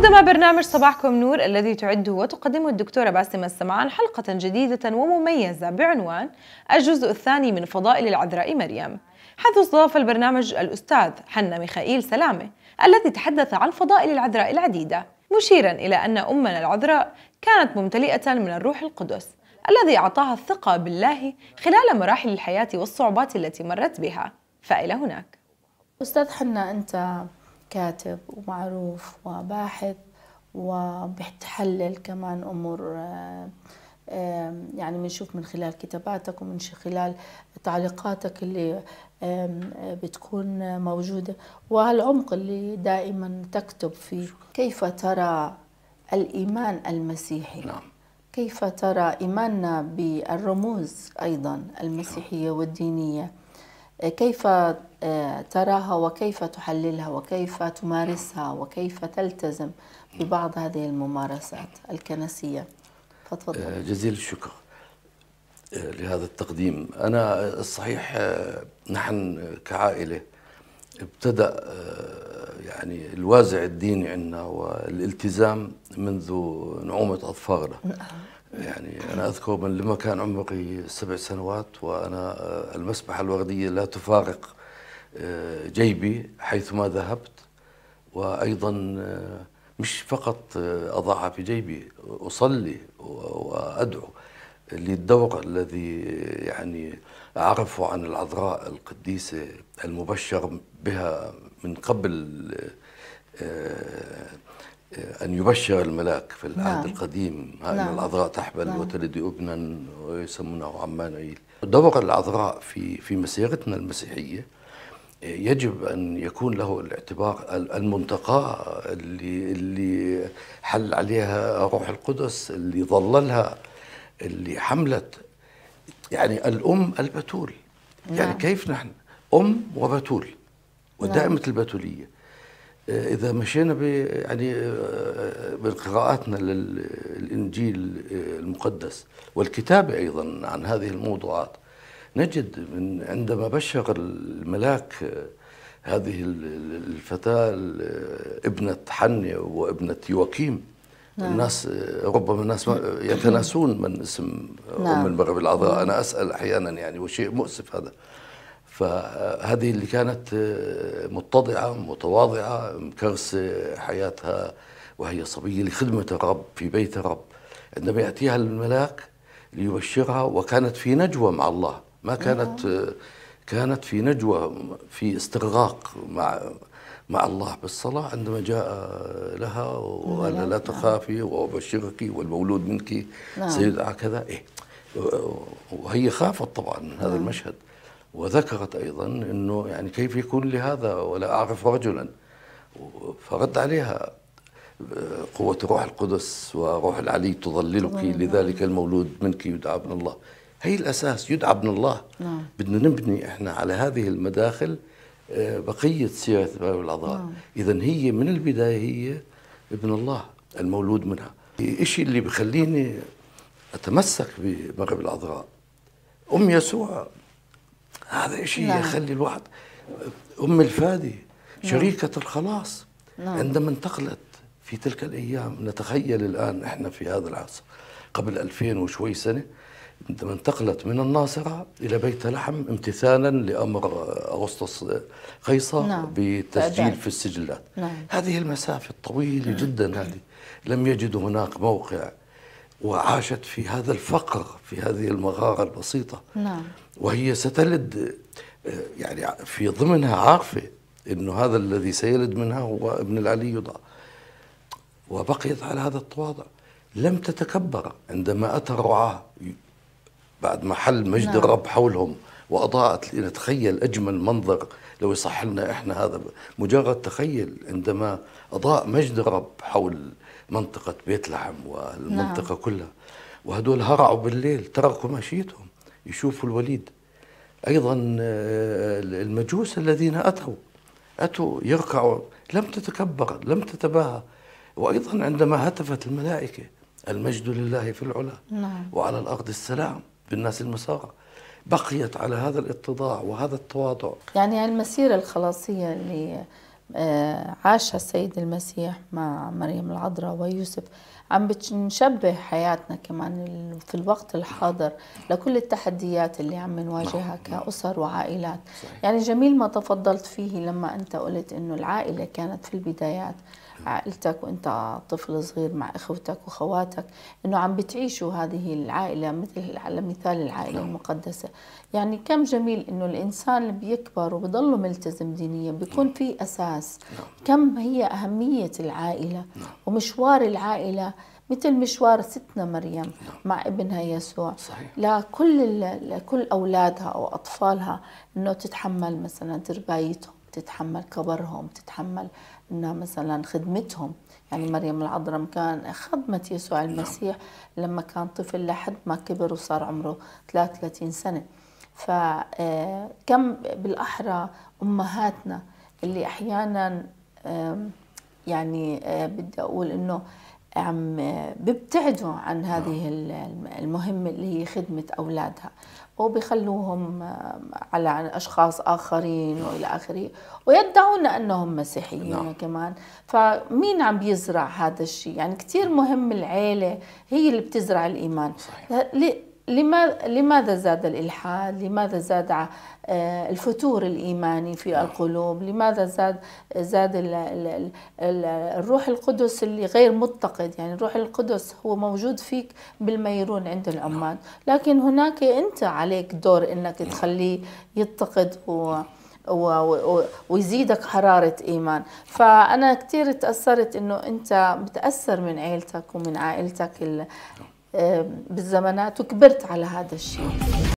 قدم برنامج صباحكم نور الذي تعده وتقدمه الدكتورة باسمة السمعان حلقة جديدة ومميزة بعنوان الجزء الثاني من فضائل العذراء مريم حيث استضاف البرنامج الأستاذ حنا ميخائيل سلامة الذي تحدث عن فضائل العذراء العديدة مشيرا إلى أن أمنا العذراء كانت ممتلئة من الروح القدس الذي أعطاها الثقة بالله خلال مراحل الحياة والصعوبات التي مرت بها فإلى هناك أستاذ حنا أنت كاتب ومعروف وباحث وبتحلل كمان امور يعني بنشوف من خلال كتاباتك ومن خلال تعليقاتك اللي بتكون موجودة والعمق اللي دائما تكتب فيه كيف ترى الإيمان المسيحي نعم. كيف ترى إيماننا بالرموز أيضا المسيحية والدينية كيف آه، تراها وكيف تحللها وكيف تمارسها وكيف تلتزم ببعض هذه الممارسات الكنسية فتفضل آه، جزيل الشكر آه، لهذا التقديم أنا الصحيح نحن كعائلة ابتدأ يعني الوازع الديني عندنا والالتزام منذ نعومة أظفارنا نعم. يعني أنا أذكر من لما كان عمري سبع سنوات وأنا آه، المسبحة الوردية لا تفارق آه، جيبي حيثما ذهبت وأيضا آه، مش فقط أضعها في جيبي أصلي وأدعو للدور الذي يعني أعرفه عن العذراء القديسة المبشر بها من قبل أن يبشر الملاك في العهد نعم. القديم ها نعم. إن العذراء تحبل نعم. وتلد ابنا ويسمونه عيل دور العذراء في في مسيرتنا المسيحية يجب أن يكون له الاعتبار المنتقى اللي اللي حل عليها روح القدس اللي ظللها اللي حملت يعني الأم البتول يعني نعم. يعني كيف نحن أم وبتول ودائمة نعم. البتولية إذا مشينا يعني آه، آه، بقراءاتنا للإنجيل آه، المقدس والكتابة أيضا عن هذه الموضوعات نجد من عندما بشر الملاك هذه الفتاة ابنة حنة وابنة يوكيم نعم. الناس ربما الناس نعم. يتناسون من اسم نعم. أم المغرب العذراء أنا أسأل أحيانا يعني وشيء مؤسف هذا فهذه اللي كانت آه، متضعة متواضعة مكرسة حياتها وهي صبية لخدمة الرب في بيت الرب عندما يأتيها الملاك ليبشرها وكانت في نجوى مع الله ما كانت آه، كانت في نجوى في استرغاق مع مع الله بالصلاة عندما جاء لها وقال لا نعم. تخافي وأبشرك والمولود منك نعم. سيدعى كذا إيه وهي خافت طبعا من هذا نعم. المشهد وذكرت أيضا أنه يعني كيف يكون لهذا ولا أعرف رجلا فرد عليها آه، قوة روح القدس وروح العلي تظللك لذلك المولود منك يدعى ابن الله هي الأساس يدعى ابن الله نعم. بدنا نبني إحنا على هذه المداخل آه، بقية سيرة باب العذراء نعم. إذا هي من البداية هي ابن الله المولود منها الشيء اللي بخليني أتمسك بمغرب العذراء أم يسوع هذا شيء نعم. يخلي الواحد ام الفادي نعم. شريكه الخلاص نعم. عندما انتقلت في تلك الايام نتخيل الان احنا في هذا العصر قبل 2000 وشوي سنه عندما انتقلت من الناصرة إلى بيت لحم امتثالا لأمر أغسطس قيصر نعم. بتسجيل في السجلات نعم. هذه المسافة الطويلة نعم. جدا هذه لم يجدوا هناك موقع وعاشت في هذا الفقر في هذه المغارة البسيطة نعم. وهي ستلد يعني في ضمنها عارفة أنه هذا الذي سيلد منها هو ابن العلي يضع وبقيت على هذا التواضع لم تتكبر عندما أتى الرعاة بعد ما حل مجد نعم. الرب حولهم واضاءت لنا تخيل اجمل منظر لو يصح لنا احنا هذا مجرد تخيل عندما اضاء مجد رب حول منطقه بيت لحم والمنطقه نعم. كلها وهدول هرعوا بالليل تركوا مشيتهم يشوفوا الوليد ايضا آه، المجوس الذين اتوا اتوا يركعوا لم تتكبر لم تتباهى وايضا عندما هتفت الملائكه المجد لله في العلا نعم. وعلى الارض السلام بالناس المسارة بقيت على هذا الاتضاع وهذا التواضع يعني المسيرة الخلاصية اللي آه، عاشها السيد المسيح مع مريم العذراء ويوسف عم بنشبه حياتنا كمان في الوقت الحاضر لكل التحديات اللي عم نواجهها نعم، نعم. كأسر وعائلات صحيح. يعني جميل ما تفضلت فيه لما أنت قلت أنه العائلة كانت في البدايات عائلتك وانت طفل صغير مع اخوتك وخواتك انه عم بتعيشوا هذه العائله مثل على مثال العائله نعم. المقدسه يعني كم جميل انه الانسان بيكبر وبضله ملتزم دينيا بيكون نعم. في اساس نعم. كم هي اهميه العائله ومشوار العائله مثل مشوار ستنا مريم مع ابنها يسوع لكل لكل اولادها او اطفالها انه تتحمل مثلا تربايتهم تتحمل كبرهم تتحمل انها مثلا خدمتهم يعني مريم العذراء كان خدمت يسوع نعم. المسيح لما كان طفل لحد ما كبر وصار عمره 33 سنه فكم آه، بالاحرى امهاتنا اللي احيانا يعني آه، بدي اقول انه عم بيبتعدوا عن نعم. هذه المهمة اللي هي خدمة أولادها وبيخلوهم على أشخاص آخرين وإلى آخره ويدعون أنهم مسيحيين نعم. كمان فمين عم بيزرع هذا الشيء يعني كثير مهم العيلة هي اللي بتزرع الإيمان صحيح. لماذا زاد الإلحاد لماذا زاد آه، الفتور الإيماني في نعم. القلوب لماذا زاد, زاد الروح القدس اللي غير متقد يعني الروح القدس هو موجود فيك بالميرون عند نعم. العمال، لكن هناك أنت عليك دور أنك نعم. تخليه يتقد و ويزيدك حرارة إيمان فأنا كثير تأثرت أنه أنت بتأثر من عيلتك ومن عائلتك بالزمانات وكبرت على هذا الشيء